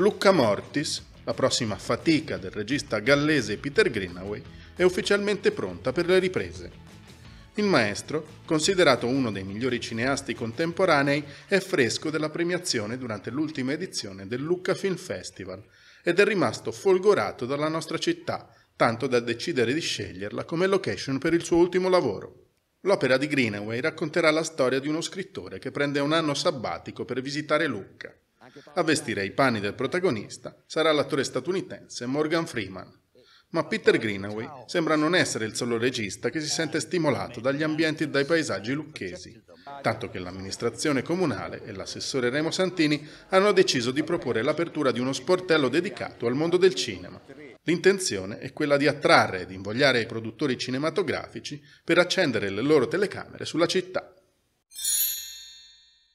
Lucca Mortis, la prossima fatica del regista gallese Peter Greenaway, è ufficialmente pronta per le riprese. Il maestro, considerato uno dei migliori cineasti contemporanei, è fresco della premiazione durante l'ultima edizione del Lucca Film Festival ed è rimasto folgorato dalla nostra città, tanto da decidere di sceglierla come location per il suo ultimo lavoro. L'opera di Greenaway racconterà la storia di uno scrittore che prende un anno sabbatico per visitare Lucca. A vestire i panni del protagonista sarà l'attore statunitense Morgan Freeman. Ma Peter Greenaway sembra non essere il solo regista che si sente stimolato dagli ambienti e dai paesaggi lucchesi, tanto che l'amministrazione comunale e l'assessore Remo Santini hanno deciso di proporre l'apertura di uno sportello dedicato al mondo del cinema. L'intenzione è quella di attrarre ed invogliare i produttori cinematografici per accendere le loro telecamere sulla città.